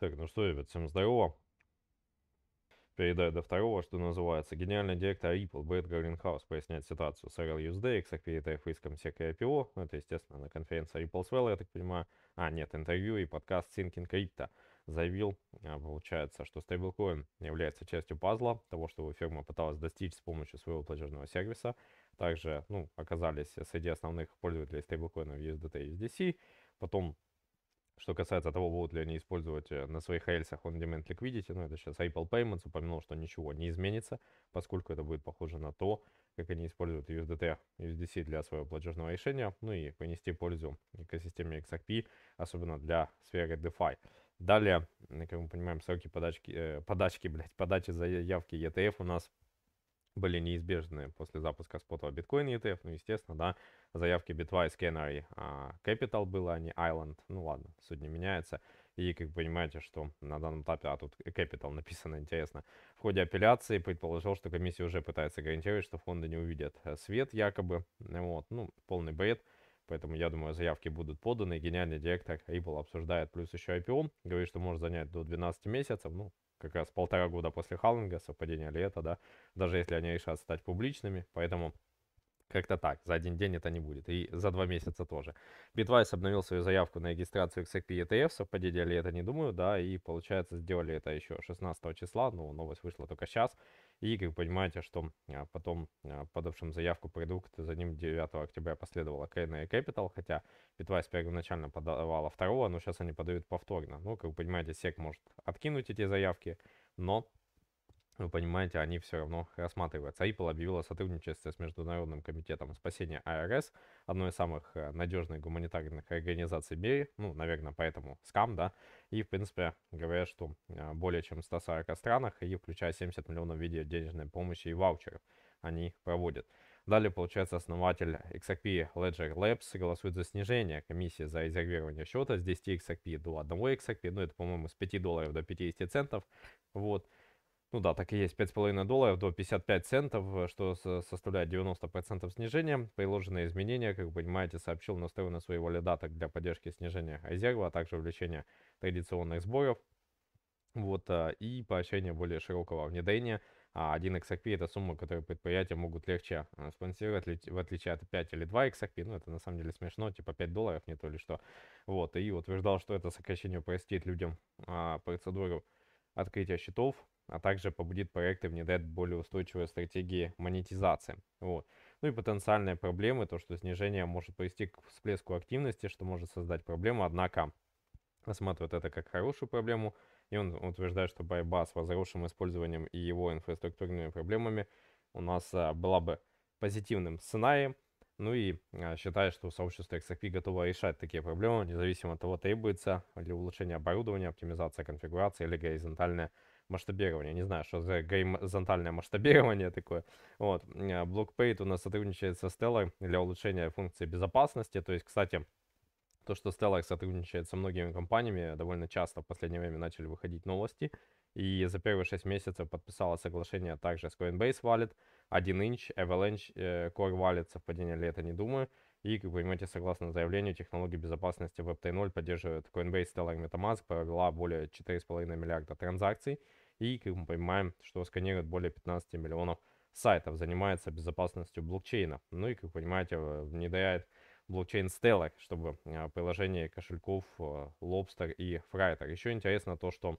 Так, ну что, ребят, всем здорово. Передаю до второго, что называется. Гениальный директор Ripple, Брэд Гринхаус поясняет ситуацию с RLUSD, XRP и TF-риском всякой IPO. Ну, это, естественно, на конференции Ripple's Well, я так понимаю. А, нет, интервью и подкаст Thinking Crypto. Заявил, а, получается, что стейблкоин является частью пазла того, что его фирма пыталась достичь с помощью своего платежного сервиса. Также, ну, оказались среди основных пользователей стейблкоина в USDT и USDC. Потом что касается того, будут ли они использовать э, на своих рельсах on-demand liquidity, ну это сейчас Apple Payments упомянул, что ничего не изменится, поскольку это будет похоже на то, как они используют USDT, USDC для своего платежного решения, ну и понести пользу экосистеме XRP, особенно для сферы DeFi. Далее, как мы понимаем, сроки подачки, э, подачки, блядь, подачи заявки ETF у нас были неизбежны после запуска спотового биткоина ETF. Ну, естественно, да, заявки Bitwise, Canary, а, Capital было, а не Island. Ну, ладно, суть не меняется. И, как понимаете, что на данном этапе, а тут Capital написано, интересно, в ходе апелляции предположил, что комиссия уже пытается гарантировать, что фонды не увидят э, свет якобы. Вот, ну, полный бред. Поэтому, я думаю, заявки будут поданы. Гениальный директор Apple обсуждает плюс еще IPO. Говорит, что может занять до 12 месяцев. Ну, как раз полтора года после халвинга, совпадение ли это, да, даже если они решат стать публичными, поэтому как-то так, за один день это не будет, и за два месяца тоже. Bitwise обновил свою заявку на регистрацию XRP ETF, совпадение ли это, не думаю, да, и получается сделали это еще 16 числа, но новость вышла только сейчас, и, как понимаете, а что а, потом а, подавшим заявку продукт за ним 9 октября последовала Crane и Capital, хотя Bitwise первоначально подавала второго, но сейчас они подают повторно. Ну, как вы понимаете, SEC может откинуть эти заявки, но вы понимаете, они все равно рассматриваются. Apple а объявила сотрудничество с Международным комитетом спасения АРС, одной из самых э, надежных гуманитарных организаций в мире, ну, наверное, поэтому скам, да, и, в принципе, говорят, что э, более чем в 140 странах, и включая 70 миллионов в виде денежной помощи и ваучеров, они проводят. Далее, получается, основатель XRP Ledger Labs голосует за снижение комиссии за резервирование счета с 10 XRP до 1 XRP, ну это, по-моему, с 5 долларов до 50 центов, вот, ну да, так и есть, 5,5 долларов до 55 центов, э, что составляет 90% снижения. Приложенные изменения, как вы понимаете, сообщил настроен на своего лидаток для поддержки снижения резерва, а также увеличения традиционных сборов. Вот, э, и поощрение более широкого внедрения. А 1 XRP это сумма, которую предприятия могут легче э, спонсировать, в отличие от 5 или 2 XRP. Ну, это на самом деле смешно, типа 5 долларов, не то ли что. Вот, и утверждал, что это сокращение упростит людям а, процедуру открытия счетов а также побудит проекты внедрять более устойчивые стратегии монетизации. Вот. Ну и потенциальные проблемы, то что снижение может привести к всплеску активности, что может создать проблему, однако рассматривает это как хорошую проблему, и он утверждает, что борьба с возросшим использованием и его инфраструктурными проблемами у нас а, была бы позитивным сценарием, ну и а, считает, что сообщество XRP готово решать такие проблемы, независимо от того, требуется ли улучшение оборудования, оптимизация конфигурации или горизонтальная масштабирования. Не знаю, что за горизонтальное масштабирование такое. Вот. А, BlockPay у нас сотрудничает со Stellar для улучшения функции безопасности. То есть, кстати, то, что Stellar сотрудничает со многими компаниями, довольно часто в последнее время начали выходить новости. И за первые 6 месяцев подписала соглашение также с Coinbase Wallet, 1inch, Avalanche, э, Core Wallet, совпадение ли это, не думаю. И, как вы понимаете, согласно заявлению, технологии безопасности Web 3.0 поддерживают Coinbase, Stellar, MetaMask, провела более 4,5 миллиарда транзакций. И как мы понимаем, что сканирует более 15 миллионов сайтов, занимается безопасностью блокчейна. Ну и, как вы понимаете, э, внедряет блокчейн Stellar, чтобы а, приложение кошельков э, Lobster и Freighter. Еще интересно то, что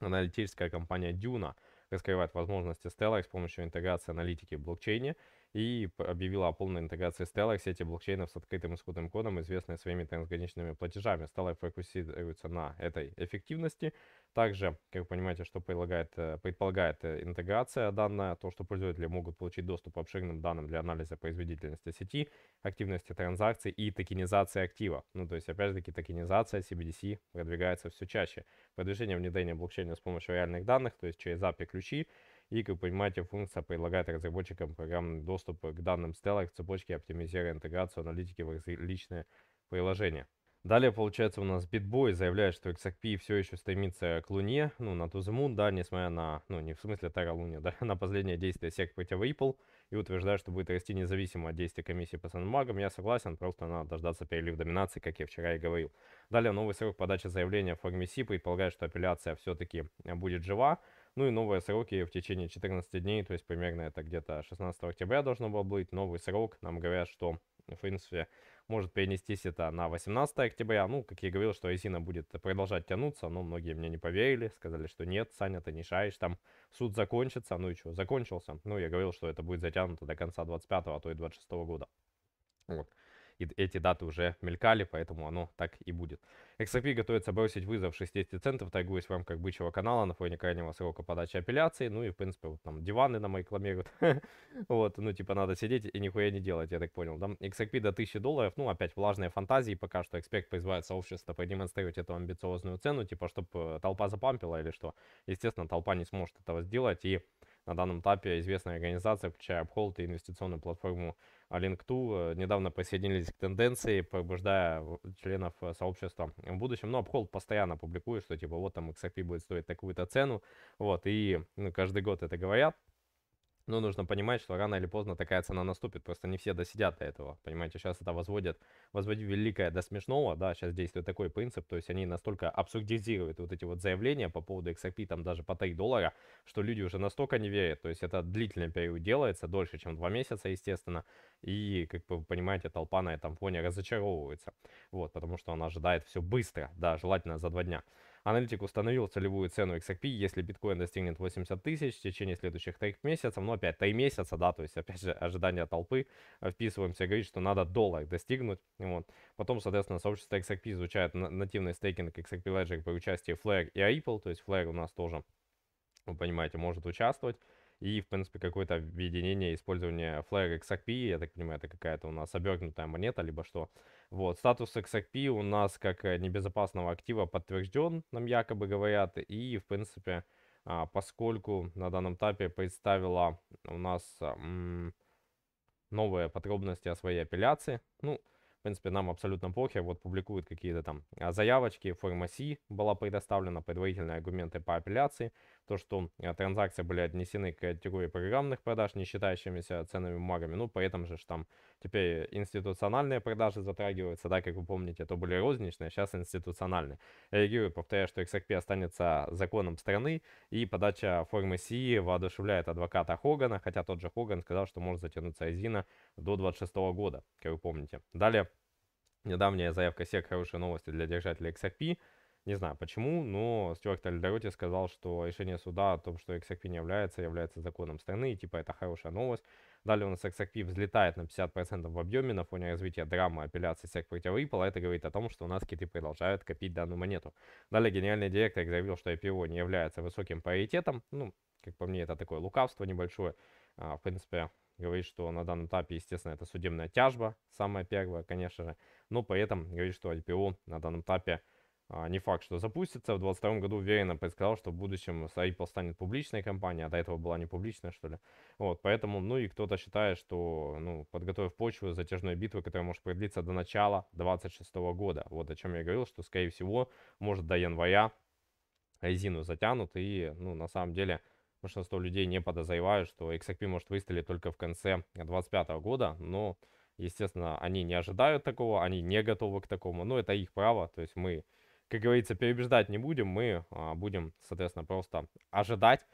аналитическая компания Duna раскрывает возможности Stellar с помощью интеграции аналитики в блокчейне и объявила о полной интеграции Stellar сети блокчейнов с открытым исходным кодом, известной своими трансграничными платежами. Stellar фокусируется на этой эффективности. Также, как вы понимаете, что предлагает, э, предполагает э, интеграция данная, то, что пользователи могут получить доступ к обширным данным для анализа производительности сети, активности транзакций и токенизации актива. Ну, то есть, опять же таки, токенизация CBDC продвигается все чаще. Продвижение внедрения блокчейна с помощью реальных данных, то есть через API-ключи, и, как понимаете, функция предлагает разработчикам программный доступ к данным Stellar в цепочке, оптимизируя интеграцию аналитики в различные приложения. Далее, получается, у нас BitBoy заявляет, что XRP все еще стремится к Луне, ну, на ту The Moon, да, несмотря на, ну, не в смысле Terra Луне, да, на последнее действие сект против Ripple, и утверждает, что будет расти независимо от действий комиссии по санмагам. Я согласен, просто надо дождаться перелив доминации, как я вчера и говорил. Далее, новый срок подачи заявления в форме C предполагает, что апелляция все-таки будет жива, ну и новые сроки в течение 14 дней, то есть примерно это где-то 16 октября должно было быть новый срок. Нам говорят, что в принципе может перенестись это на 18 октября. Ну, как я говорил, что резина будет продолжать тянуться, но многие мне не поверили, сказали, что нет, Саня, ты не шаешь, там суд закончится, ну и что, закончился. Ну, я говорил, что это будет затянуто до конца 25 а то и 26 -го года. Вот и эти даты уже мелькали, поэтому оно так и будет. XRP готовится бросить вызов 60 центов, торгуясь вам как бычьего канала на фоне крайнего срока подачи апелляции, ну и, в принципе, вот там диваны нам рекламируют, вот, ну, типа, надо сидеть и нихуя не делать, я так понял, да, XRP до 1000 долларов, ну, опять влажные фантазии, пока что эксперт призывает сообщество продемонстрировать эту амбициозную цену, типа, чтобы э, толпа запампила или что, естественно, толпа не сможет этого сделать, и на данном этапе известная организация, включая Uphold и инвестиционную платформу Link2, э, недавно присоединились к тенденции, побуждая членов э, сообщества в будущем. Но Uphold постоянно публикует, что типа вот там XRP будет стоить такую-то цену, вот, и ну, каждый год это говорят. Но ну, нужно понимать, что рано или поздно такая цена наступит. Просто не все досидят до этого. Понимаете, сейчас это возводят, возводит великое до смешного. Да, сейчас действует такой принцип. То есть они настолько абсурдизируют вот эти вот заявления по поводу XRP там даже по 3 доллара, что люди уже настолько не верят. То есть это длительный период делается, дольше, чем 2 месяца, естественно. И, как вы понимаете, толпа на этом фоне разочаровывается. Вот, потому что она ожидает все быстро. Да, желательно за 2 дня. Аналитик установил целевую цену XRP, если биткоин достигнет 80 тысяч в течение следующих трех месяцев, но ну, опять три месяца, да, то есть опять же ожидание толпы, э, вписываемся, говорит, что надо доллар достигнуть, вот. Потом, соответственно, сообщество XRP изучает нативный стейкинг XRP Ledger при участии Flare и Apple, то есть Flare у нас тоже, вы понимаете, может участвовать, и, в принципе, какое-то объединение использования флага XRP, я так понимаю, это какая-то у нас обернутая монета, либо что. Вот, статус XRP у нас как э, небезопасного актива подтвержден, нам якобы говорят, и, в принципе, а, поскольку на данном этапе представила у нас новые подробности о своей апелляции, ну, принципе, нам абсолютно похер, вот публикуют какие-то там а, заявочки, форма C была предоставлена, предварительные аргументы по апелляции, то, что а, транзакции были отнесены к категории программных продаж, не считающимися ценными бумагами, ну, при этом же там теперь институциональные продажи затрагиваются, да, как вы помните, это были розничные, сейчас институциональные. Реагирую, повторяю, что XRP останется законом страны, и подача формы C воодушевляет адвоката Хогана, хотя тот же Хоган сказал, что может затянуться резина до 26 года, как вы помните. Далее Недавняя заявка SEC – хорошие новости для держателей XRP. Не знаю почему, но Стюарт Альдороти сказал, что решение суда о том, что XRP не является, является законом страны, и типа это хорошая новость. Далее у нас XRP взлетает на 50% в объеме на фоне развития драмы апелляции SEC против Ripple, а это говорит о том, что у нас киты продолжают копить данную монету. Далее генеральный директор заявил, что IPO не является высоким приоритетом, ну, как по мне, это такое лукавство небольшое. А, в принципе, говорит, что на данном этапе, естественно, это судебная тяжба, самая первая, конечно же но при этом говорит, что IPO на данном этапе а, не факт, что запустится. В 2022 году уверенно предсказал, что в будущем Apple станет публичной компанией, а до этого была не публичная, что ли. Вот, поэтому, ну и кто-то считает, что, ну, подготовив почву затяжной битвы, которая может продлиться до начала 2026 года. Вот о чем я говорил, что, скорее всего, может до января резину затянут, и, ну, на самом деле, большинство людей не подозревают, что XRP может выстрелить только в конце 2025 года, но Естественно, они не ожидают такого, они не готовы к такому, но это их право, то есть мы, как говорится, переубеждать не будем, мы а, будем, соответственно, просто ожидать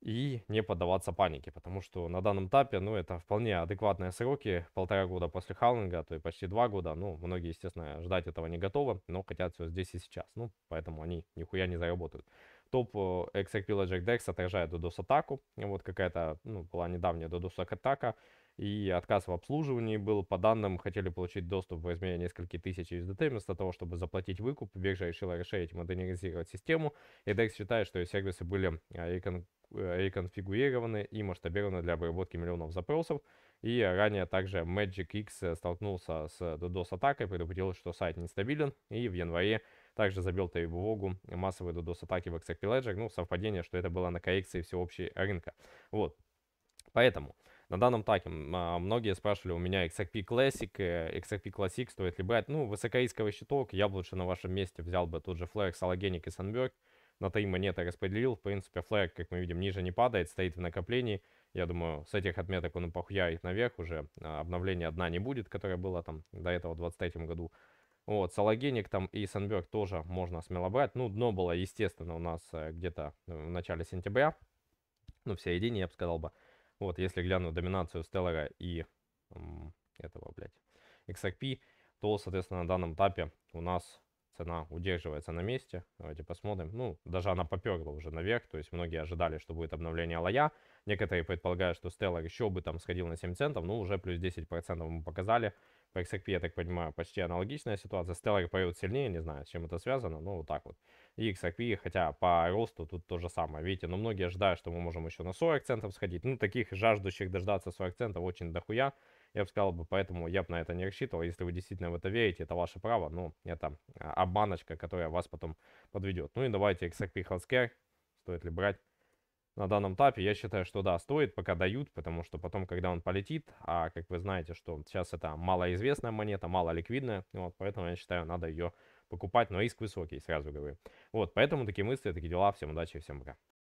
и не поддаваться панике, потому что на данном этапе, ну, это вполне адекватные сроки, полтора года после халвинга, то есть почти два года, ну, многие, естественно, ждать этого не готовы, но хотят все здесь и сейчас, ну, поэтому они нихуя не заработают. Топ э, XRP Logic Dex отражает DDoS атаку, вот какая-то, ну, была недавняя DDoS атака, и отказ в обслуживании был. По данным, хотели получить доступ в несколько тысяч USDT, вместо того, чтобы заплатить выкуп, биржа решила расширить модернизировать систему. EDEX считает, что ее сервисы были а, э, реконфигурированы и масштабированы для обработки миллионов запросов. И ранее также MagicX э, столкнулся с DDoS-атакой, предупредил, что сайт нестабилен, и в январе также забил тревогу массовые DDoS-атаки в XRP Ledger. Ну, совпадение, что это было на коррекции всеобщей рынка. Вот. Поэтому на данном таке а, многие спрашивали у меня XRP Classic, э, XRP Classic стоит ли брать. Ну, высокорисковый щиток, я бы лучше на вашем месте взял бы тут же Flarex, Allogenic и Sunberg. На три монеты распределил. В принципе, флаг, как мы видим, ниже не падает, стоит в накоплении. Я думаю, с этих отметок он похуярит наверх уже. А, обновления одна не будет, которое было там до этого в 23 году. Вот, сологеник там и Санберг тоже можно смело брать. Ну, дно было, естественно, у нас э, где-то э, в начале сентября. Ну, в середине, я бы сказал бы. Вот, если гляну доминацию Stellar и этого, блядь, XRP, то, соответственно, на данном этапе у нас цена удерживается на месте. Давайте посмотрим. Ну, даже она поперла уже наверх, то есть многие ожидали, что будет обновление лоя. Некоторые предполагают, что Stellar еще бы там сходил на 7 центов, ну уже плюс 10% мы показали. По XRP, я так понимаю, почти аналогичная ситуация. Stellar поет сильнее, не знаю, с чем это связано, Ну, вот так вот и XRP, хотя по росту тут то же самое. Видите, но ну, многие ожидают, что мы можем еще на 40 центов сходить. Ну, таких жаждущих дождаться 40 центов очень дохуя. Я бы сказал бы, поэтому я бы на это не рассчитывал. Если вы действительно в это верите, это ваше право, но это а, обманочка, которая вас потом подведет. Ну и давайте XRP Healthcare, стоит ли брать на данном этапе, я считаю, что да, стоит, пока дают, потому что потом, когда он полетит, а как вы знаете, что сейчас это малоизвестная монета, малоликвидная, вот, поэтому я считаю, надо ее покупать, но риск высокий, сразу говорю. Вот, поэтому такие мысли, такие дела. Всем удачи, всем пока.